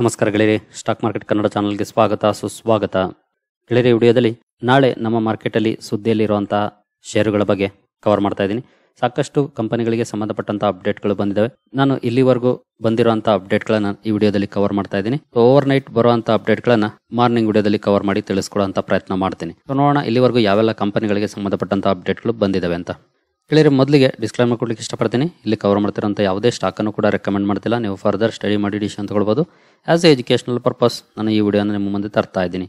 ನಮಸ್ಕಾರ ಗೆಳೆಯರೆ stock market Kannada ಚಾನಲ್ಗೆ ಸ್ವಾಗತ ಸುಸ್ವಾಗತ ಗೆಳೆಯರೆ ವಿಡಿಯೋದಲ್ಲಿ ನಾಳೆ ನಮ್ಮ ಮಾರ್ಕೆಟಲ್ಲಿ ಸುದ್ದಿಯಲ್ಲಿರುವಂತಹ ಷೇರುಗಳ ಬಗ್ಗೆ ಕವರ್ ಮಾಡ್ತಾ ಇದ್ದೀನಿ ಸಾಕಷ್ಟು ಕಂಪನಿಗಳಿಗೆ ಸಂಬಂಧಪಟ್ಟಂತಹ ಅಪ್ಡೇಟ್ಗಳು ಬಂದಿದ್ದಾವೆ ನಾನು ಇಲ್ಲಿವರೆಗೂ ಬಂದಿರುವಂತಹ ಅಪ್ಡೇಟ್ಗಳನ್ನು ಈ ವಿಡಿಯೋದಲ್ಲಿ ಕವರ್ ಮಾಡ್ತಾ ಇದ್ದೀನಿ ಓವರ್ ನೈಟ್ ಬರುವಂತಹ ಅಪ್ಡೇಟ್ಗಳನ್ನು ಮಾರ್ನಿಂಗ್ ವಿಡಿಯೋದಲ್ಲಿ ಕವರ್ ಮಾಡಿ ತಿಳಿಸ್ಕೊಡುವಂತ ಪ್ರಯತ್ನ ಮಾಡ್ತೀನಿ ನೋಡೋಣ ಇಲ್ಲಿವರೆಗೂ ಯಾವೆಲ್ಲ ಕಂಪನಿಗಳಿಗೆ ಸಂಬಂಧಪಟ್ಟಂತಹ ಅಪ್ಡೇಟ್ಗಳು ಬಂದಿದ್ದಾವೆ ಅಂತ ಕೇಳಿರಿ ಮೊದಲಿಗೆ ಡಿಸ್ಕ್ಲೈಮ್ ಕೊಡ್ಲಿಕ್ಕೆ ಇಷ್ಟಪಡ್ತೀನಿ ಇಲ್ಲಿ ಕವರ್ ಮಾಡ್ತಿರೋಂಥ ಯಾವುದೇ ಸ್ಟಾಕನ್ನು ಕೂಡ ರೆಕಮೆಂಡ್ ಮಾಡ್ತಿಲ್ಲ ನೀವು ಫರ್ದರ್ ಸ್ಟಡಿ ಮಾಡಿ ಅಂತ ತೊಗೊಳ್ಬೋದು ಆಸ್ ಎ ಎಜುಕೇಷನಲ್ ಪರ್ಪಸ್ ನಾನು ಈ ವಿಡಿಯೋನ ನಿಮ್ಮ ಮುಂದೆ ತರ್ತಾ ಇದ್ದೀನಿ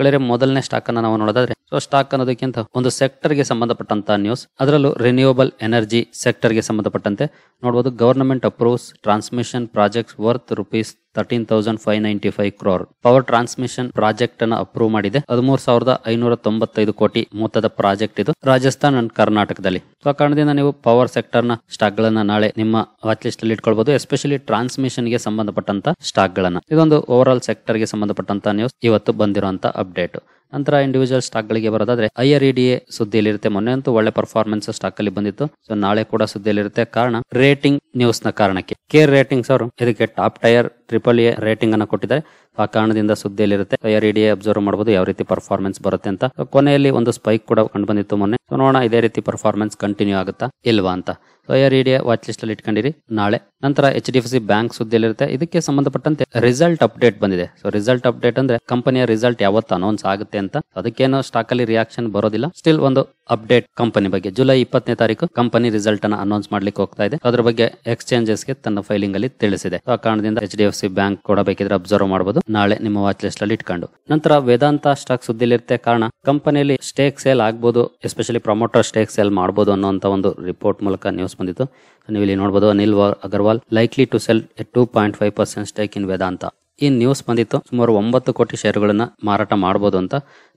ಗೆಳೆಯರೆ ಮೊದಲನೇ ಸ್ಟಾಕನ್ನು ನಾವು ನೋಡೋದಾದರೆ ಸೊ ಸ್ಟಾಕ್ ಅನ್ನೋದಕ್ಕಿಂತ ಒಂದು ಸೆಕ್ಟರ್ಗೆ ಸಂಬಂಧಪಟ್ಟಂತಹ ನ್ಯೂಸ್ ಅದರಲ್ಲೂ ರಿನ್ಯೂವಬಲ್ ಎನರ್ಜಿ ಸೆಕ್ಟರ್ಗೆ ಸಂಬಂಧಪಟ್ಟಂತೆ ನೋಡಬಹುದು government approves transmission projects worth rupees thirteen thousand five ninety five crore power transmission project ಅನ್ನು ಅಪ್ರೂವ್ ಮಾಡಿದೆ ಹದಿಮೂರು ಸಾವಿರದ ಐನೂರ ತೊಂಬತ್ತೈದು ಕೋಟಿ ಮೊತ್ತದ ಪ್ರಾಜೆಕ್ಟ್ ಇದು ರಾಜಸ್ಥಾನ್ ಅಂಡ್ ಕರ್ನಾಟಕದಲ್ಲಿ ಆ ಕಾರಣದಿಂದ ನೀವು ಪವರ್ ಸೆಕ್ಟರ್ ನ ಸ್ಟಾಕ್ ಗಳನ್ನ ನಾಳೆ ನಿಮ್ಮ ವಾಚ್ ಲಿಸ್ಟ್ ಅಲ್ಲಿ ಇಟ್ಕೊಳ್ಬಹುದು ಎಸ್ಪೆಷಲಿ ಟ್ರಾನ್ಸ್ಮಿಷನ್ ಗೆ ಸಂಬಂಧಪಟ್ಟಂತ ಸ್ಟಾಕ್ ಗಳನ್ನ ಇದೊಂದು ಓವರ್ ಆಲ್ ಸೆಕ್ಟರ್ ಗೆ ಸಂಬಂಧಪಟ್ಟಂತ ನ್ಯೂಸ್ ಇವತ್ತು ಬಂದಿರುವಂತ ಅಪ್ಡೇಟ್ ನಂತರ ಇಂಡಿವಿಜುವಲ್ ಸ್ಟಾಕ್ ಗಳಿಗೆ ಬರೋದಾದ್ರೆ ಐಆರ್ಇಡಿಎ e ಸುದ್ದಿಯಲ್ಲಿ ಇರುತ್ತೆ ಮೊನ್ನೆಂತೂ ಮೊನ್ನೆ ಅಂತೂ ಒಳ್ಳೆ ಪರ್ಫಾರ್ಮೆನ್ಸ್ ಸ್ಟಾಕ್ ಅಲ್ಲಿ ಬಂದಿತ್ತು ಸೊ ನಾಳೆ ಕೂಡ ಸುದ್ದಿಯಲ್ಲಿರುತ್ತೆ ಕಾರಣ ರೇಟಿಂಗ್ ನ್ಯೂಸ್ ನ ಕಾರಣಕ್ಕೆ ಕೇರ್ ರೇಟಿಂಗ್ಸ್ ಅವರು ಇದಕ್ಕೆ top tier triple A rating ಅನ್ನು ಕೊಟ್ಟಿದ್ದಾರೆ ಆ ಕಾರಣದಿಂದ ಸುದ್ದಿಯಲ್ಲಿರುತ್ತೆ ಐಆರ್ ಅಬ್ಸರ್ವ್ ಮಾಡಬಹುದು ಯಾವ ರೀತಿ ಪರ್ಫಾರ್ಮೆನ್ಸ್ ಬರುತ್ತೆ ಅಂತ ಕೊನೆಯಲ್ಲಿ ಒಂದು ಸ್ಪೈಕ್ ಕೂಡ ಕಂಡು ಬಂದಿತ್ತು ಮೊನ್ನೆ ಸೊ ನೋಡೋಣ ಇದೇ ರೀತಿ ಪರ್ಫಾರ್ಮೆನ್ಸ್ ಕಂಟಿನ್ಯೂ ಆಗುತ್ತಾ ಇಲ್ವಾ ಅಂತ ಐಆರ್ ಡಿ ವಾಚ್ ಲಿಸ್ಟ್ ಅಲ್ಲಿ ಇಟ್ಕೊಂಡಿರಿ ನಾಳೆ ನಂತರ H D F C bank ಸುದ್ದಿಯಲ್ಲಿರುತ್ತೆ ಇದಕ್ಕೆ ಸಂಬಂಧಪಟ್ಟಂತೆ ರಿಸಲ್ಟ್ ಅಪ್ಡೇಟ್ ಬಂದಿದೆ ಸೊ ರಿಸಲ್ಟ್ ಅಪ್ಡೇಟ್ ಅಂದ್ರೆ ಕಂಪನಿಯ ರಿಸಲ್ಟ್ ಯಾವತ್ತ ಅನೌನ್ಸ್ ಆಗುತ್ತೆ ಆಗುತ್ತೆ ಅಂತ ಅದಕ್ಕೇನು ಸ್ಟಾಕ್ ಅಲ್ಲಿ ರಿಯಾಕ್ಷನ್ ಬರೋದಿಲ್ಲ ಸ್ಟಿಲ್ ಒಂದು ಅಪ್ಡೇಟ್ ಕಂಪನಿ ಬಗ್ಗೆ ಜುಲೈ ಇಪ್ಪತ್ತನೇ ತಾರೀಕು ಕಂಪನಿ ರಿಸಲ್ಟ್ ಅನ್ನ ಅನೌನ್ಸ್ ಮಾಡ್ಲಿಕ್ಕೆ ಹೋಗ್ತಾ ಇದೆ ಅದರ ಬಗ್ಗೆ ಎಕ್ಸ್ಚೇಂಜಸ್ ಗೆ ತನ್ನ ಫೈಲಿಂಗ್ ಅಲ್ಲಿ ತಿಳಿಸಿದೆ ಆ ಕಾರಣದಿಂದ H D F C bank ಕೊಡಬೇಕಿದ್ರೆ ಅಬ್ಸರ್ವ್ ಮಾಡಬಹುದು ನಾಳೆ ನಿಮ್ಮ ವಾಚ್ ಲಿಸ್ಟ್ ಅಲ್ಲಿ ಇಟ್ಕೊಂಡು ನಂತರ ವೇದಾಂತ ಸ್ಟಾಕ್ ಸುದ್ದಿಲಿರುತ್ತೆ ಕಾರಣ ಕಂಪನಿಯಲ್ಲಿ ಸ್ಟೇಕ್ ಸೇಲ್ ಆಗ್ಬಹುದು ಎಸ್ಪೆಷಲಿ ಪ್ರಮೋಟರ್ ಸ್ಟೇಕ್ ಸೇಲ್ ಮಾಡಬಹುದು ಅನ್ನುವಂತ ಒಂದು ರಿಪೋರ್ಟ್ ಮೂಲಕ ನ್ಯೂಸ್ ಬಂದಿತ್ತು ನೀವು ಇಲ್ಲಿ ನೋಡಬಹುದು Anil Agarwal likely to sell two point five percent stake in Vedanta ಈ ನ್ಯೂಸ್ ಬಂದಿತ್ತು ಸುಮಾರು ಒಂಬತ್ತು ಕೋಟಿ ಶೇರುಗಳನ್ನ ಮಾರಾಟ ಮಾಡಬಹುದು ಅಂತ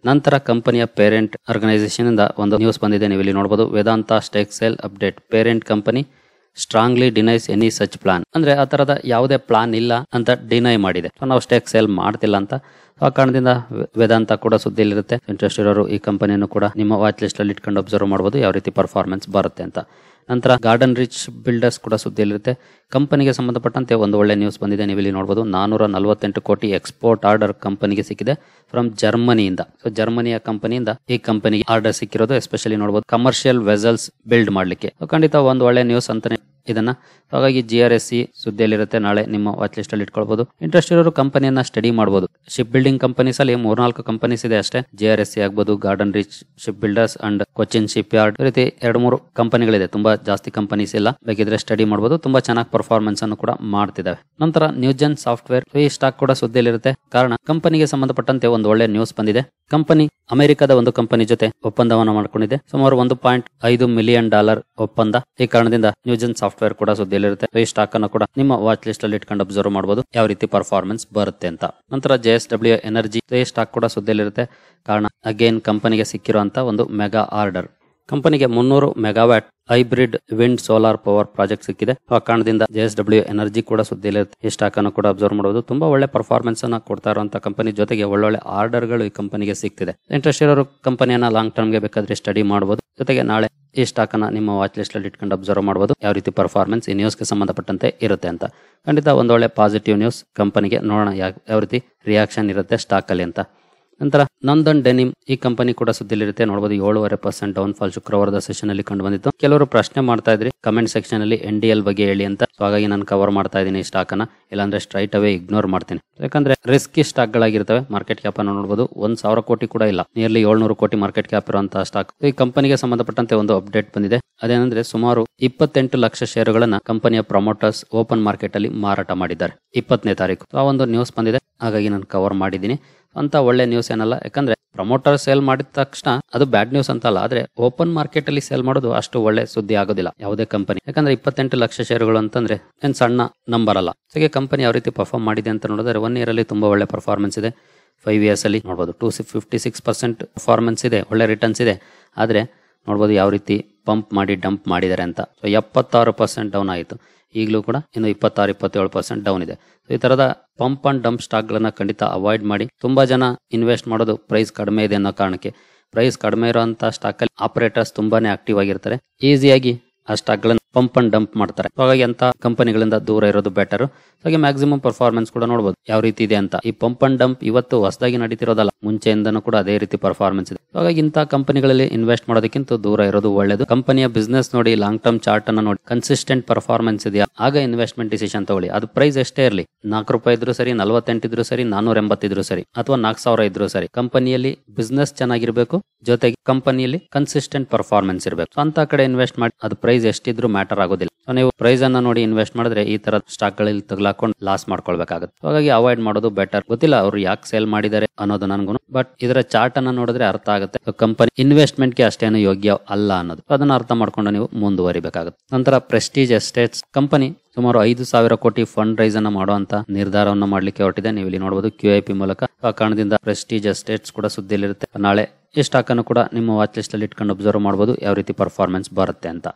ನಂತರ ಕಂಪನಿಯ ಪೇರೆಂಟ್ ಆರ್ಗನೈಸೇಷನ್ ಇಂದ ಒಂದು ನ್ಯೂಸ್ ಬಂದಿದೆ ನೀವು ಇಲ್ಲಿ ನೋಡಬಹುದು Vedanta stake sale update parent company strongly denies any such plan ಅಂದ್ರೆ ಆ ತರದ ಯಾವುದೇ ಪ್ಲಾನ್ ಇಲ್ಲ ಅಂತ ಡಿನೈ ಮಾಡಿದೆ ನಾವು ಸ್ಟೇಕ್ ಸೇಲ್ ಮಾಡ್ತಿಲ್ಲ ಅಂತ ಆ ಕಾರಣದಿಂದ ವೇದಾಂತ ಕೂಡ ಸುದ್ದಿಲಿರುತ್ತೆ ಇಂಟ್ರೆಸ್ಟ್ ಇರೋರು ಈ ಕಂಪನಿಯನ್ನು ಕೂಡ ನಿಮ್ಮ ವಾಚ್ ಲಿಸ್ಟ್ ಅಲ್ಲಿ ಇಟ್ಕೊಂಡು ಅಬ್ಸರ್ವ್ ಮಾಡಬಹುದು ಯಾವ ರೀತಿ ಪರ್ಫಾರ್ಮೆನ್ಸ್ ಬರುತ್ತೆ ಅಂತ ನಂತರ ಗಾರ್ಡನ್ ರಿಚ್ ಬಿಲ್ಡರ್ಸ್ ಕೂಡ ಸುದ್ದಿಯಲ್ಲಿರುತ್ತೆ ಕಂಪನಿಗೆ ಸಂಬಂಧಪಟ್ಟಂತೆ ಒಂದು ಒಳ್ಳೆ ನ್ಯೂಸ್ ಬಂದಿದೆ ನೀವು ಇಲ್ಲಿ ನೋಡಬಹುದು ನಾನೂರ ನಲವತ್ತೆಂಟು ಕೋಟಿ ಎಕ್ಸ್ಪೋರ್ಟ್ ಆರ್ಡರ್ ಕಂಪನಿಗೆ ಸಿಕ್ಕಿದೆ ಫ್ರಮ್ ಜರ್ಮನಿಯಿಂದ ಸೊ ಜರ್ಮನಿಯ ಕಂಪನಿಯಿಂದ ಈ ಕಂಪನಿಗೆ ಆರ್ಡರ್ ಸಿಕ್ಕಿರೋದು ಎಸ್ಪೆಷಲಿ ನೋಡಬಹುದು ಕಮರ್ಷಿಯಲ್ ವೆಸಲ್ಸ್ ಬಿಲ್ಡ್ ಮಾಡಲಿಕ್ಕೆ ಖಂಡಿತ ಒಂದು ಒಳ್ಳೆ ನ್ಯೂಸ್ ಅಂತಾನೆ ಇದನ್ನ ಹಾಗಾಗಿ ಜಿ ಆರ್ ಎಸ್ ಸಿ ಸುದ್ದಿಯಲ್ಲಿರುತ್ತೆ ನಾಳೆ ನಿಮ್ಮ ವಾಚ್ ಲಿಸ್ಟ್ ಅಲ್ಲಿ ಇಟ್ಕೊಳ್ಬಹುದು ಇಂಟ್ರೆಸ್ಟ್ ಇರೋರು ಕಂಪನಿಯನ್ನ ಸ್ಟಡಿ ಮಾಡಬಹುದು ಶಿಪ್ ಬಿಲ್ಡಿಂಗ್ ಕಂಪನೀಸ್ ಅಲ್ಲಿ ಮೂರ್ನಾಲ್ಕು ಕಂಪನೀಸ್ ಇದೆ ಅಷ್ಟೇ ಜಿ ಆರ್ ಎಸ್ ಸಿ ಆಗ್ಬಹುದು Garden Reach Shipbuilders and Cochin Shipyard ರೀತಿ ಎರಡು ಮೂರು ಕಂಪನಿಗಳಿದೆ ತುಂಬಾ ಜಾಸ್ತಿ ಕಂಪನೀಸ್ ಇಲ್ಲ ಬೇಕಿದ್ರೆ ಸ್ಟಡಿ ಮಾಡಬಹುದು ತುಂಬಾ ಚೆನ್ನಾಗಿ ಪರ್ಫಾರ್ಮೆನ್ಸ್ ಅನ್ನು ಕೂಡ ಮಾಡ್ತಿದ್ದಾವೆ ನಂತರ ನ್ಯೂಜನ್ ಸಾಫ್ಟ್ವೇರ್ ಈ ಸ್ಟಾಕ್ ಕೂಡ ಸುದ್ದಿಯಲ್ಲಿರುತ್ತೆ ಕಾರಣ ಕಂಪನಿಗೆ ಸಂಬಂಧಪಟ್ಟಂತೆ ಒಂದು ಒಳ್ಳೆ ನ್ಯೂಸ್ ಬಂದಿದೆ ಕಂಪನಿ ಅಮೆರಿಕದ ಒಂದು ಕಂಪನಿ ಜೊತೆ ಒಪ್ಪಂದವನ್ನು ಮಾಡಿಕೊಂಡಿದೆ ಸುಮಾರು ಒಂದು ಪಾಯಿಂಟ್ ಐದು ಮಿಲಿಯನ್ ಡಾಲರ್ ಒಪ್ಪಂದ ಈ ಕಾರಣದಿಂದ ನ್ಯೂಜನ್ ಸಾಫ್ಟ್ ಸಾಫ್ಟ್ವೇರ್ ಕೂಡ ಸುದ್ದಿಯಲ್ಲಿರುತ್ತೆ ಈ ಸ್ಟಾಕ್ ಅನ್ನು ಕೂಡ ನಿಮ್ಮ ವಾಚ್ ಲಿಸ್ಟ್ ಅಲ್ಲಿ ಇಟ್ಕೊಂಡು ಅಬ್ಸರ್ವ್ ಮಾಡಬಹುದು ಯಾವ ರೀತಿ ಪರ್ಫಾರ್ಮೆನ್ಸ್ ಬರುತ್ತೆ ಅಂತ ನಂತರ ಜೆ ಎಸ್ ಡಬ್ಲ್ಯೂ ಎನರ್ಜಿ ಈ ಸ್ಟಾಕ್ ಕೂಡ ಸುದ್ದಿಯಲ್ಲಿರುತ್ತೆ ಕಾರಣ ಅಗೇನ್ ಕಂಪನಿಗೆ ಸಿಕ್ಕಿರುವಂತ ಒಂದು ಮೆಗಾ ಆರ್ಡರ್ ಕಂಪನಿಗೆ ಮುನ್ನೂರು megawatt hybrid wind solar power project ಸಿಕ್ಕಿದೆ ಆ ಕಾರಣದಿಂದ ಜೆ ಎಸ್ ಡಬ್ಲ್ಯೂ ಎನರ್ಜಿ ಕೂಡ ಸುದ್ದಿಯಲ್ಲಿ ಸ್ಟಾಕ್ ಅನ್ನು ಕೂಡ ಅಬ್ಸರ್ವ್ ಮಾಡಬಹುದು ತುಂಬಾ ಒಳ್ಳೆ ಪರ್ಫಾರ್ಮೆನ್ಸ್ ಅನ್ನ ಕೊಡ್ತಾ ಇರುವಂತಹ ಕಂಪನಿ ಜೊತೆಗೆ ಒಳ್ಳೊಳ್ಳೆ ಆರ್ಡರ್ ಗಳು ಈ ಕಂಪನಿಗೆ ಸಿಗ್ತಿದೆ ಇಂಟ್ರೆಸ್ಟ್ ಇರೋರು ಕಂಪನಿಯನ್ನ ಲಾಂಗ್ ಟರ್ಮ್ ಗೆ ಬೇಕಾದ್ರೆ ಸ್ಟಡಿ ಮಾಡಬಹುದು ಜೊತೆಗೆ ನಾಳೆ ಈ ಸ್ಟಾಕ್ ಅನ್ನ ನಿಮ್ಮ ವಾಚ್ ಲಿಸ್ಟ್ ಅಲ್ಲಿ ಇಟ್ಕೊಂಡು ಅಬ್ಸರ್ವ್ ಮಾಡಬಹುದು ಯಾವ ರೀತಿ ಪರ್ಫಾರ್ಮೆನ್ಸ್ ಈ ಗೆ ಸಂಬಂಧಪಟ್ಟಂತೆ ಇರುತ್ತೆ ಅಂತ ಖಂಡಿತ ಒಂದೊಳ್ಳೆ ಪಾಸಿಟಿವ್ ನ್ಯೂಸ್ ಕಂಪನಿಗೆ ನೋಡೋಣ ಯಾವ ರೀತಿ ರಿಯಾಕ್ಷನ್ ಇರುತ್ತೆ ಸ್ಟಾಕ್ ಅಲ್ಲಿ ಅಂತ ನಂತರ ನಂದನ್ ಡೆನಿಮ್ ಈ ಕಂಪನಿ ಕೂಡ ಸುದ್ದಿಲಿರುತ್ತೆ ನೋಡಬಹುದು ಏಳುವರೆ ಪರ್ಸೆಂಟ್ ಡೌನ್ ಫಾಲ್ ಶುಕ್ರವಾರದ ಸೆಷನ್ ಅಲ್ಲಿ ಕಂಡು ಬಂದಿತ್ತು ಕೆಲವರು ಪ್ರಶ್ನೆ ಮಾಡ್ತಾ ಇದ್ರಿ ಕಮೆಂಟ್ ಸೆಕ್ಷನ್ ಅಲ್ಲಿ ಎನ್ ಡಿ ಎಲ್ ಬಗ್ಗೆ ಹೇಳಿ ಅಂತ ಹಾಗಾಗಿ ನಾನು ಕವರ್ ಮಾಡ್ತಾ ಇದ್ದೀನಿ ಸ್ಟಾಕ್ ಅನ್ನ ಇಲ್ಲಾಂದ್ರೆ ಸ್ಟ್ರೈಟ್ ಅವೇ ಇಗ್ನೋರ್ ಮಾಡ್ತೀನಿ ಯಾಕಂದ್ರೆ ರಿಸ್ಕಿ ಸ್ಟಾಕ್ ಗಳಾಗಿರ್ತವೆ ಮಾರ್ಕೆಟ್ ಕ್ಯಾಪ್ ಅನ್ನು ನೋಡಬಹುದು ಒಂದ್ ಸಾವಿರ ಕೋಟಿ ಕೂಡ ಇಲ್ಲ ನಿಯರ್ಲಿ ಏಳ್ನೂರು ಕೋಟಿ ಮಾರ್ಕೆಟ್ ಕ್ಯಾಪ್ ಇರುವಂತಹ ಸ್ಟಾಕ್ ಈ ಕಂಪನಿಗೆ ಸಂಬಂಧಪಟ್ಟಂತೆ ಒಂದು ಅಪ್ಡೇಟ್ ಬಂದಿದೆ ಅದೇನಂದ್ರೆ ಸುಮಾರು ಇಪ್ಪತ್ತೆಂಟು ಲಕ್ಷ ಶೇರುಗಳನ್ನ ಕಂಪನಿಯ ಪ್ರಮೋಟರ್ಸ್ ಓಪನ್ ಮಾರ್ಕೆಟ್ ಅಲ್ಲಿ ಮಾರಾಟ ಮಾಡಿದ್ದಾರೆ ಇಪ್ಪತ್ತನೇ ತಾರೀಕು ಆ ಒಂದು ನ್ಯೂಸ್ ಬಂದಿದೆ ಹಾಗಾಗಿ ನಾನು ಕವರ್ ಮಾಡಿದ್ದೀನಿ ಅಂತ ಒಳ್ಳೆ ನ್ಯೂಸ್ ಏನಲ್ಲ ಯಾಕಂದ್ರೆ ಪ್ರಮೋಟರ್ ಸೇಲ್ ಮಾಡಿದ ತಕ್ಷಣ ಅದು ಬ್ಯಾಡ್ ನ್ಯೂಸ್ ಅಂತಲ್ಲ ಆದ್ರೆ ಓಪನ್ ಮಾರ್ಕೆಟ್ ಅಲ್ಲಿ ಸೇಲ್ ಮಾಡೋದು ಅಷ್ಟು ಒಳ್ಳೆ ಸುದ್ದಿ ಆಗೋದಿಲ್ಲ ಯಾವುದೇ ಕಂಪನಿ ಯಾಕಂದ್ರೆ ಇಪ್ಪತ್ತೆಂಟು ಲಕ್ಷ ಶೇರುಗಳು ಅಂತಂದ್ರೆ ಏನ್ ಸಣ್ಣ ನಂಬರ್ ಅಲ್ಲ ಹಾಗೆ ಕಂಪನಿ ಯಾವ ರೀತಿ ಪರ್ಫಾರ್ಮ್ ಮಾಡಿದೆ ಅಂತ ನೋಡಿದ್ರೆ ಒನ್ ಇಯರ್ ಅಲ್ಲಿ ತುಂಬಾ ಒಳ್ಳೆ ಪರ್ಫಾರ್ಮೆನ್ಸ್ ಇದೆ ಫೈವ್ ಇಯರ್ಸ್ ಅಲ್ಲಿ ನೋಡಬಹುದು two fifty six percent performance ಇದೆ ಒಳ್ಳೆ ರಿಟರ್ನ್ಸ್ ಇದೆ ಆದ್ರೆ ನೋಡಬಹುದು ಯಾವ ರೀತಿ ಪಂಪ್ ಮಾಡಿ ಡಂಪ್ ಮಾಡಿದ್ದಾರೆ ಅಂತ ಸೊ ಎಪ್ಪತ್ತಾರು ಪರ್ಸೆಂಟ್ ಡೌನ್ ಆಯಿತು ಈಗಲೂ ಕೂಡ ಇನ್ನು ಇಪ್ಪತ್ತಾರು ಇಪ್ಪತ್ತೇಳು ಪರ್ಸೆಂಟ್ ಡೌನ್ ಇದೆ ಈ ತರದ ಪಂಪ್ ಅಂಡ್ ಡಂಪ್ ಸ್ಟಾಕ್ ಗಳನ್ನ ಖಂಡಿತ ಅವಾಯ್ಡ್ ಮಾಡಿ ತುಂಬಾ ಜನ ಇನ್ವೆಸ್ಟ್ ಮಾಡೋದು ಪ್ರೈಸ್ ಕಡಿಮೆ ಇದೆ ಅನ್ನೋ ಕಾರಣಕ್ಕೆ ಪ್ರೈಸ್ ಕಡಿಮೆ ಇರುವಂತಹ ಅಲ್ಲಿ ಆಪರೇಟರ್ಸ್ ತುಂಬಾನೇ ಆಕ್ಟಿವ್ ಆಗಿರ್ತಾರೆ ಈಸಿಯಾಗಿ ಆ ಸ್ಟಾಕ್ ಗಳನ್ನ ಪಂಪ್ ಅಂಡ್ ಡಂಪ್ ಮಾಡ್ತಾರೆ ಹಾಗಾಗಿ ಅಂತ ಕಂಪನಿಗಳಿಂದ ದೂರ ಇರೋದು ಬೆಟರ್ ಹಾಗೆ ಮ್ಯಾಕ್ಸಿಮಮ್ ಪರ್ಫಾರ್ಮೆನ್ಸ್ ಕೂಡ ನೋಡಬಹುದು ಯಾವ ರೀತಿ ಇದೆ ಅಂತ ಈ ಪಂಪ್ ಅಂಡ್ ಡಂಪ್ ಇವತ್ತು ಹೊಸದಾಗಿ ನಡೀತಿರೋದಲ್ಲ ಮುಂಚೆಯಿಂದ ಕೂಡ ಅದೇ ರೀತಿ ಪರ್ಫಾರ್ಮೆನ್ಸ್ ಇದೆ ಹಾಗಾಗಿ ಇಂಥ ಕಂಪನಿಗಳಲ್ಲಿ ಇನ್ವೆಸ್ಟ್ ಮಾಡೋದಕ್ಕಿಂತ ದೂರ ಇರೋದು ಒಳ್ಳೇದು ಕಂಪನಿಯ ಬಿಸ್ನೆಸ್ ನೋಡಿ ಲಾಂಗ್ ಟರ್ಮ್ ಚಾರ್ಟ್ ಅನ್ನ ನೋಡಿ ಕನ್ಸಿಸ್ಟೆಂಟ್ ಪರ್ಫಾರ್ಮೆನ್ಸ್ ಇದೆಯಾ ಆಗ ಇನ್ವೆಸ್ಟ್ಮೆಂಟ್ ಡಿಸಿಷನ್ ತಗೊಳ್ಳಿ ಅದು ಪ್ರೈಸ್ ಎಷ್ಟೇ ಇರಲಿ ನಾಲ್ಕು ರೂಪಾಯಿ ಇದ್ರು ಸರಿ ನಲವತ್ತೆಂಟಿದ್ರು ಸರಿ ನಾನೂರ ಎಂಬತ್ತಿದ್ರು ಸರಿ ಅಥವಾ ನಾಲ್ಕು ಸಾವಿರ ಇದ್ರು ಸರಿ ಕಂಪನಿಯಲ್ಲಿ ಬಿಸ್ನೆಸ್ ಚೆನ್ನಾಗಿರ್ಬೇಕು ಜೊತೆಗೆ ಕಂಪನಿಯಲ್ಲಿ ಕನ್ಸಿಸ್ಟೆಂಟ್ ಪರ್ಫಾರ್ಮೆನ್ಸ್ ಇರಬೇಕು ಅಂತ ಕಡೆ ಇನ್ವೆಸ್ಟ್ ಮಾಡಿ ಅದು ಪ್ರೈಸ್ ಪ್ರೈಸ್ ಎಷ್ಟಿದ್ರು ಮ್ಯಾಟರ್ ಆಗೋದಿಲ್ಲ ನೀವು ಪ್ರೈಸ್ ಅನ್ನ ನೋಡಿ ಇನ್ವೆಸ್ಟ್ ಮಾಡಿದ್ರೆ ಈ ತರ ಸ್ಟಾಕ್ ಗಳಲ್ಲಿ ತಗಲಾಕೊಂಡು ಲಾಸ್ ಮಾಡ್ಕೊಳ್ಬೇಕಾಗುತ್ತೆ ಹಾಗಾಗಿ ಅವಾಯ್ಡ್ ಮಾಡೋದು ಬೆಟರ್ ಗೊತ್ತಿಲ್ಲ ಅವ್ರು ಯಾಕೆ ಸೇಲ್ ಮಾಡಿದ್ದಾರೆ ಅನ್ನೋದು ನನ್ಗೂ ಬಟ್ ಇದರ ಚಾರ್ಟ್ ಅನ್ನ ನೋಡಿದ್ರೆ ಅರ್ಥ ಆಗುತ್ತೆ ಕಂಪನಿ ಇನ್ವೆಸ್ಟ್ಮೆಂಟ್ ಗೆ ಅಷ್ಟೇನು ಯೋಗ್ಯ ಅಲ್ಲ ಅನ್ನೋದು ಅದನ್ನ ಅರ್ಥ ಮಾಡ್ಕೊಂಡು ನೀವು ಮುಂದುವರಿಬೇಕಾಗುತ್ತೆ ನಂತರ ಪ್ರೆಸ್ಟೀಜ್ ಎಸ್ಟೇಟ್ಸ್ ಕಂಪನಿ ಸುಮಾರು ಐದು ಸಾವಿರ ಕೋಟಿ ಫಂಡ್ ರೈಸ್ ಅನ್ನ ಮಾಡುವಂತ ನಿರ್ಧಾರವನ್ನು ಮಾಡ್ಲಿಕ್ಕೆ ಹೊರಟಿದೆ ನೀವು ಇಲ್ಲಿ ನೋಡಬಹುದು ಕ್ಯೂ ಐ ಪಿ ಮೂಲಕ ಆ ಕಾರಣದಿಂದ ಪ್ರೆಸ್ಟೀಜ್ ಎಸ್ಟೇಟ್ಸ್ ಕೂಡ ಸುದ್ದಿಲಿರುತ್ತೆ ನಾಳೆ ಈ ಸ್ಟಾಕ್ ಅನ್ನು ಕೂಡ ನಿಮ್ಮ ವಾಚ್ ಲಿಸ್ಟ್ ಅಲ್ಲಿ ಇಟ್ಕೊಂಡು ಅಬ್ಸರ್ವ್ ಮಾಡಬಹುದು ಯಾವ ರೀತಿ ಪರ್ಫಾರ್ಮೆನ್ಸ್ ಬರುತ್ತೆ ಅಂತ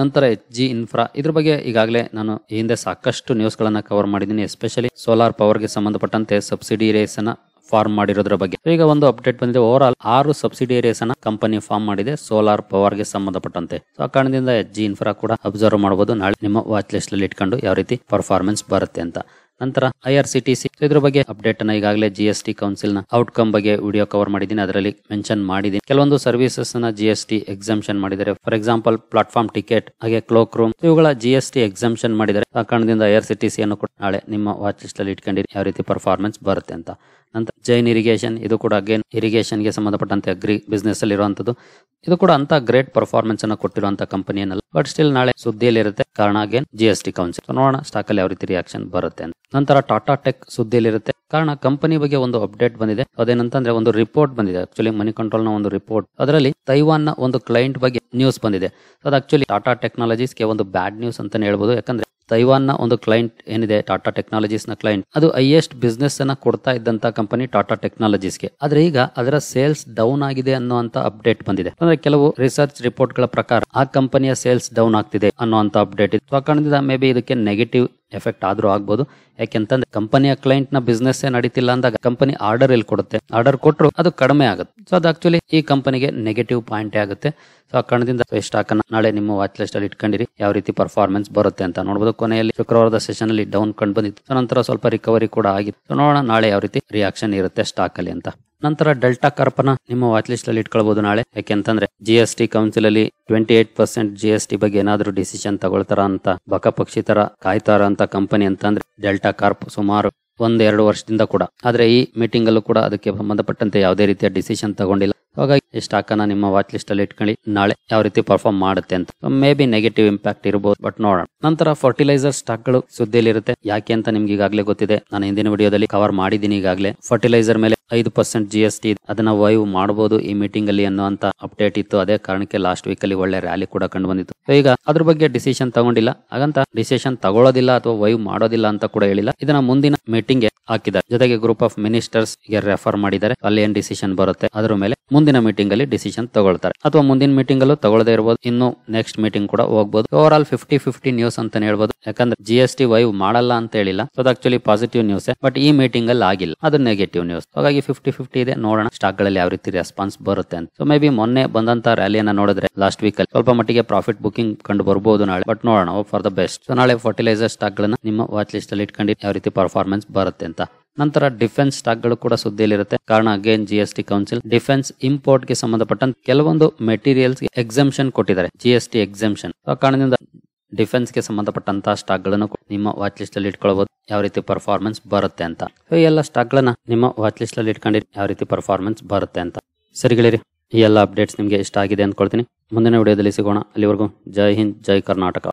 ನಂತರ ಎಚ್ ಜಿ ಇನ್ಫ್ರಾ ಇದ್ರ ಬಗ್ಗೆ ಈಗಾಗಲೇ ನಾನು ಹಿಂದೆ ಸಾಕಷ್ಟು ನ್ಯೂಸ್ಗಳನ್ನು ಕವರ್ ಮಾಡಿದ್ದೀನಿ ಎಸ್ಪೆಷಲಿ ಸೋಲಾರ್ ಪವರ್ ಗೆ ಸಂಬಂಧಪಟ್ಟಂತೆ ಸಬ್ಸಿಡಿ ರೇಸ್ ಅನ್ನ ಫಾರ್ಮ್ ಮಾಡಿರೋದ್ರ ಬಗ್ಗೆ ಈಗ ಒಂದು ಅಪ್ಡೇಟ್ ಬಂದಿದೆ ಓವರ್ ಆಲ್ ಆರು ಸಬ್ಸಿಡಿ ರೇಸ್ ಅನ್ನ ಕಂಪನಿ ಫಾರ್ಮ್ ಮಾಡಿದೆ ಸೋಲಾರ್ ಪವರ್ ಗೆ ಸಂಬಂಧಪಟ್ಟಂತೆ ಸೊ ಆ ಕಾರಣದಿಂದ ಎಚ್ ಜಿ ಇನ್ಫ್ರಾ ಕೂಡ ಅಬ್ಸರ್ವ್ ಮಾಡಬಹುದು ನಾಳೆ ನಿಮ್ಮ ವಾಚ್ ಲಿಸ್ಟ್ ಅಲ್ಲಿ ಇಟ್ಕೊಂಡು ಯಾವ ರೀತಿ ಪರ್ಫಾರ್ಮೆನ್ಸ್ ಬರುತ್ತೆ ಅಂತ ನಂತರ I R C T C ಇದ್ರ ಬಗ್ಗೆ ಅಪ್ಡೇಟ್ ಅನ್ನ ಈಗಾಗಲೇ ಜಿ ಎಸ್ ಟಿ ಕೌನ್ಸಿಲ್ ನ ಔಟ್ಕಮ್ ಬಗ್ಗೆ ವಿಡಿಯೋ ಕವರ್ ಮಾಡಿದ್ದೀನಿ ಅದರಲ್ಲಿ ಮೆನ್ಷನ್ ಮಾಡಿದ್ದೀನಿ ಕೆಲವೊಂದು ಸರ್ವಿಸಸ್ ನ ಜಿ ಎಸ್ ಟಿ ಎಕ್ಸಾಮ್ಷನ್ ಮಾಡಿದರೆ ಫಾರ್ ಎಕ್ಸಾಂಪಲ್ ಪ್ಲಾಟ್ಫಾರ್ಮ್ ಟಿಕೆಟ್ ಹಾಗೆ ಕ್ಲೋಕ್ ರೂಮ್ ಇವುಗಳ ಜಿ ಎಸ್ ಟಿ ಎಕ್ಸಾಮ್ಷನ್ ಮಾಡಿದರೆ ಆ ಕಾರಣದಿಂದ I R C T C ಅನ್ನು ಕೂಡ ನಾಳೆ ನಿಮ್ಮ ವಾಚ್ ಲಿಸ್ಟ್ ಅಲ್ಲಿ ಇಟ್ಕೊಂಡಿ ಯಾವ ರೀತಿ ಪರ್ಫಾರ್ಮೆನ್ಸ್ ಬರುತ್ತೆ ಅಂತ ನಂತರ ಜೈನ್ ಇರಿಗೇಷನ್ ಇದು ಕೂಡ ಅಗೇನ್ ಇರಿಗೇಷನ್ಗೆ ಸಂಬಂಧಪಟ್ಟಂತೆ ಅಗ್ರಿ ಬಿಸ್ನೆಸ್ ಅಲ್ಲಿ ಇರುವಂತದ್ದು ಇದು ಕೂಡ ಅಂತ ಗ್ರೇಟ್ ಪರ್ಫಾರ್ಮೆನ್ಸ್ ಅನ್ನ ಕೊಟ್ಟಿರುವಂತ ಕಂಪನಿ ಏನಲ್ಲ ಬಟ್ ಸ್ಟಿಲ್ ನಾಳೆ ಇರುತ್ತೆ ಕಾರಣ again G S T council ನೋಡೋಣ ಸ್ಟಾಕ್ ಅಲ್ಲಿ ಯಾವ ರೀತಿ ರಿಯಾಕ್ಷನ್ ಬರುತ್ತೆ ನಂತರ ಟಾಟಾ ಟೆಕ್ ಸುದ್ದಿಯಲ್ಲಿ ಇರುತ್ತೆ ಕಾರಣ ಕಂಪನಿ ಬಗ್ಗೆ ಒಂದು ಅಪ್ಡೇಟ್ ಬಂದಿದೆ ಅದೇನಂತಂದ್ರೆ ಒಂದು ರಿಪೋರ್ಟ್ ಬಂದಿದೆ ಆಕ್ಚುಲಿ ಮನಿ ಕಂಟ್ರೋಲ್ ನ ಒಂದು ರಿಪೋರ್ಟ್ ಅದರಲ್ಲಿ ತೈವಾನ್ ನ ಒಂದು ಕ್ಲೈಂಟ್ ಬಗ್ಗೆ ನ್ಯೂಸ್ ಬಂದಿದೆ ಅದು ಆಕ್ಚುಲಿ ಟಾಟಾ ಟೆಕ್ನಾಲಜೀಸ್ ಗೆ ಒಂದು ಬ್ಯಾಡ್ ನ್ಯೂಸ್ ಅಂತಾನೆ ಹೇಳ್ಬೋದು ಯಾಕಂದ್ರೆ ತೈವಾನ್ ನ ಒಂದು ಕ್ಲೈಂಟ್ ಏನಿದೆ ಟಾಟಾ ಟೆಕ್ನಾಲಜೀಸ್ ನ ಕ್ಲೈಂಟ್ ಅದು ಹೈಯೆಸ್ಟ್ ಬಿಸ್ನೆಸ್ ಅನ್ನ ಕೊಡ್ತಾ ಇದ್ದಂತ ಕಂಪನಿ ಟಾಟಾ ಗೆ ಆದ್ರೆ ಈಗ ಅದರ ಸೇಲ್ಸ್ ಡೌನ್ ಆಗಿದೆ ಅನ್ನುವಂತ ಅಪ್ಡೇಟ್ ಬಂದಿದೆ ಅಂದ್ರೆ ಕೆಲವು ರಿಸರ್ಚ್ ರಿಪೋರ್ಟ್ ಗಳ ಪ್ರಕಾರ ಆ ಕಂಪನಿಯ ಸೇಲ್ಸ್ ಡೌನ್ ಆಗ್ತಿದೆ ಅನ್ನುವಂತ ಅಪ್ಡೇಟ್ ಇದೆ ಮೇ ಬಿ ಇದಕ್ಕೆ ನೆಗೆಟಿವ್ ಎಫೆಕ್ಟ್ ಆದರೂ ಆಗ್ಬೋದು ಯಾಕೆಂತಂದ್ರೆ ಕಂಪನಿಯ ಕ್ಲೈಂಟ್ ನ ಬಿಸ್ನೆಸ್ ನಡೀತಿಲ್ಲ ಅಂದಾಗ ಕಂಪನಿ ಆರ್ಡರ್ ಇಲ್ಲಿ ಕೊಡುತ್ತೆ ಆರ್ಡರ್ ಕೊಟ್ಟರು ಅದು ಕಡಿಮೆ ಆಗುತ್ತೆ ಸೊ ಅದು ಆಕ್ಚುಲಿ ಈ ಕಂಪನಿಗೆ ನೆಗೆಟಿವ್ ಪಾಯಿಂಟ್ ಆಗುತ್ತೆ ಸೊ ಆ ಕಣದಿಂದ ಸ್ಟಾಕ್ ನಾಳೆ ನಿಮ್ಮ ವಾಚ್ ಲಿಸ್ಟ್ ಅಲ್ಲಿ ಇಟ್ಕೊಂಡಿರಿ ಯಾವ ರೀತಿ ಪರ್ಫಾರ್ಮೆನ್ಸ್ ಬರುತ್ತೆ ಅಂತ ನೋಡಬಹುದು ಕೊನೆಯಲ್ಲಿ ಶುಕ್ರವಾರದ ಸೆಷನ್ ಅಲ್ಲಿ ಡೌನ್ ಕಂಡು ಬಂದಿತ್ತು ನಂತರ ಸ್ವಲ್ಪ ರಿಕವರಿ ಕೂಡ ಆಗಿತ್ತು ನೋಡೋಣ ನಾಳೆ ಯಾವ ರೀತಿ ರಿಯಾಕ್ಷನ್ ಇರುತ್ತೆ ಸ್ಟಾಕ್ ಅಲ್ಲಿ ಅಂತ ನಂತರ ಡೆಲ್ಟಾ ಕಾರ್ಪನ ನಿಮ್ಮ ವಾಚ್ ಲಿಸ್ಟ್ ಅಲ್ಲಿ ಇಟ್ಕೊಳ್ಬಹುದು ನಾಳೆ ಯಾಕೆಂತಂದ್ರೆ ಜಿ ಎಸ್ ಟಿ ಕೌನ್ಸಿಲ್ ಅಲ್ಲಿ twenty eight percent G S T ಬಗ್ಗೆ ಏನಾದ್ರೂ ಡಿಸಿಷನ್ ತಗೊಳ್ತಾರ ಅಂತ ಬಕಪಕ್ಷಿ ತರ ಕಾಯ್ತಾರ ಅಂತ ಕಂಪನಿ ಅಂತಂದ್ರೆ ಡೆಲ್ಟಾ ಕಾರ್ಪ್ ಸುಮಾರು ಒಂದ್ ಎರಡು ವರ್ಷದಿಂದ ಕೂಡ ಆದ್ರೆ ಈ ಮೀಟಿಂಗ್ ಅಲ್ಲೂ ಕೂಡ ಅದಕ್ಕೆ ಸಂಬಂಧಪಟ್ಟಂತೆ ಯಾವುದೇ ರೀತಿಯ ಡಿಸಿಷನ್ ತಗೊಂಡಿಲ್ಲ ಹಾಗಾಗಿ ಈ ಅನ್ನ ನಿಮ್ಮ ವಾಚ್ ಲಿಸ್ಟ್ ಅಲ್ಲಿ ಇಟ್ಕೊಳ್ಳಿ ನಾಳೆ ಯಾವ ರೀತಿ ಪರ್ಫಾರ್ಮ್ ಮಾಡುತ್ತೆ ಅಂತ ಮೇ ಬಿ ನೆಗೆಟಿವ್ ಇಂಪ್ಯಾಕ್ಟ್ ಇರಬಹುದು ಬಟ್ ನೋಡೋಣ ನಂತರ ಫರ್ಟಿಲೈಸರ್ ಸ್ಟಾಕ್ ಗಳು ಇರುತ್ತೆ ಯಾಕೆ ಅಂತ ನಿಮ್ಗೆ ಈಗಾಗಲೇ ಗೊತ್ತಿದೆ ನಾನು ಹಿಂದಿನ ವಿಡಿಯೋದಲ್ಲಿ ಕವರ್ ಮಾಡಿದ್ದೀನಿ ಈಗಾಗಲೇ ಫರ್ಟಿಲೈಸರ್ ಮೇಲೆ ಐದು ಪರ್ಸೆಂಟ್ ಜಿ ಎಸ್ ಟಿ ಅದನ್ನ ವೈವ್ ಮಾಡಬಹುದು ಈ ಮೀಟಿಂಗ್ ಅಲ್ಲಿ ಅನ್ನುವಂತ ಅಪ್ಡೇಟ್ ಇತ್ತು ಅದೇ ಕಾರಣಕ್ಕೆ ಲಾಸ್ಟ್ ವೀಕ್ ಅಲ್ಲಿ ಒಳ್ಳೆ ರ್ಯಾಲಿ ಕೂಡ ಕಂಡು ಬಂದಿತ್ತು ಈಗ ಅದ್ರ ಬಗ್ಗೆ ಡಿಸಿಷನ್ ತಗೊಂಡಿಲ್ಲ ಹಾಗಂತ ಡಿಸಿಷನ್ ತಗೊಳ್ಳೋದಿಲ್ಲ ಅಥವಾ ವೈವ್ ಮಾಡೋದಿಲ್ಲ ಅಂತ ಕೂಡ ಹೇಳಿಲ್ಲ ಇದನ್ನ ಮುಂದಿನ ಮೀಟಿಂಗ್ ಗೆ ಹಾಕಿದ್ದಾರೆ ಜೊತೆಗೆ ಗ್ರೂಪ್ ಆಫ್ ಮಿನಿಸ್ಟರ್ಸ್ ಗೆ ರೆಫರ್ ಮಾಡಿದ್ದಾರೆ ಅಲ್ಲಿ ಏನ್ ಡಿಸಿಷನ್ ಬರುತ್ತೆ ಅದ್ರ ಮೇಲೆ ಮುಂದಿನ ಮೀಟಿಂಗ್ ಅಲ್ಲಿ ಡಿಸಿಷನ್ ತಗೊಳ್ತಾರೆ ಅಥವಾ ಮುಂದಿನ ಮೀಟಿಂಗ್ ಅಲ್ಲೂ ತಗೊಳ್ಳದೇ ಇರಬಹುದು ಇನ್ನು ನೆಕ್ಸ್ಟ್ ಮೀಟಿಂಗ್ ಕೂಡ ಹೋಗಬಹುದು overall fifty fifty news ಅಂತ ಹೇಳ್ಬಹುದು ಯಾಕಂದ್ರೆ ಜಿ ಎಸ್ ಟಿ ವೈವ್ ಮಾಡಲ್ಲ ಅಂತ ಹೇಳಿಲ್ಲ so actually positive news but ಈ ಮೀಟಿಂಗ್ ಅಲ್ಲಿ ಆಗಿಲ್ಲ ಅದು ನೆಗೆಟಿವ್ ನ್ಯೂಸ್ ಹಾಗಾಗಿ ಫಿಫ್ಟಿ ಫಿಫ್ಟಿ ಇದೆ ನೋಡೋಣ ಸ್ಟಾಕ್ ಗಳಲ್ಲಿ ಯಾವ ರೀತಿ ರೆಸ್ಪಾನ್ಸ್ ಬರುತ್ತೆ ಅಂತ ಸೊ ಮೇ ಬಿ ಮೊನ್ನೆ ಬಂದಂತ ರ್ಯಾಲಿಯನ್ನ ನೋಡಿದ್ರೆ ಲಾಸ್ಟ್ ವೀಕ್ ಅಲ್ಲಿ ಸ್ವಲ್ಪ ಮಟ್ಟಿಗೆ ಪ್ರಾಫಿಟ್ ಬುಕಿಂಗ್ ಕಂಡು ಬರಬಹುದು ನಾಳೆ ಬಟ್ ನೋಡೋಣ ಫಾರ್ ದ ಬೆಸ್ಟ್ ಸೊ ನಾಳೆ ಫರ್ಟಿಲೈಸರ್ ಸ್ಟಾಕ್ ಗಳನ್ನ ನಿಮ್ಮ ವಾಚ್ ಲಿಸ್ಟ್ ಅಲ್ಲಿ ಇಟ್ಕೊಂಡಿ ಯಾವ ರೀತಿ ಪರ್ಫಾರ್ಮೆನ್ಸ್ ಬರುತ್ತೆ ಅಂತ ನಂತರ ಡಿಫೆನ್ಸ್ ಸ್ಟಾಕ್ ಗಳು ಕೂಡ ಸುದ್ದಿಯಲ್ಲಿರುತ್ತೆ ಕಾರಣ again G S T council defence import ಗೆ ಸಂಬಂಧಪಟ್ಟಂತ ಕೆಲವೊಂದು ಮೆಟೀರಿಯಲ್ಸ್ ಎಕ್ಸೆಂಪ್ಷನ್ ಕೊಟ್ಟಿದ್ದಾರೆ ಜಿ ಎಸ್ ಟಿ ಎಕ್ಸೆಂಪ್ಷನ್ ಆ ಕಾರಣದಿಂದ ಡಿಫೆನ್ಸ್ ಗೆ ಸಂಬಂಧಪಟ್ಟಂತಹ ಸ್ಟಾಕ್ ಗಳನ್ನು ನಿಮ್ಮ ವಾಚ್ ಲಿಸ್ಟ್ ಅಲ್ಲಿ ಇಟ್ಕೊಳ್ಬಹುದು ಯಾವ ರೀತಿ ಪರ್ಫಾರ್ಮೆನ್ಸ್ ಬರುತ್ತೆ ಅಂತ ಎಲ್ಲ ಸ್ಟಾಕ್ ಗಳನ್ನ ನಿಮ್ಮ ವಾಚ್ ಲಿಸ್ಟ್ ಅಲ್ಲಿ ಇಟ್ಕೊಂಡಿರಿ ಯಾವ ರೀತಿ ಪರ್ಫಾರ್ಮೆನ್ಸ್ ಬರುತ್ತೆ ಅಂತ ಸರಿಗಳಿರಿ ಈ ಎಲ್ಲ ಅಪ್ಡೇಟ್ಸ್ ನಿಮಗೆ ಇಷ್ಟ ಆಗಿದೆ ಅಂದ್ಕೊಳ್ತೀನಿ ಮುಂದಿನ ವಿಡಿಯೋದಲ್ಲಿ ಸಿಗೋಣ ಅಲ್ಲಿವರೆಗೂ ಜೈ ಹಿಂದ್ ಜೈ ಕರ್ನಾಟಕ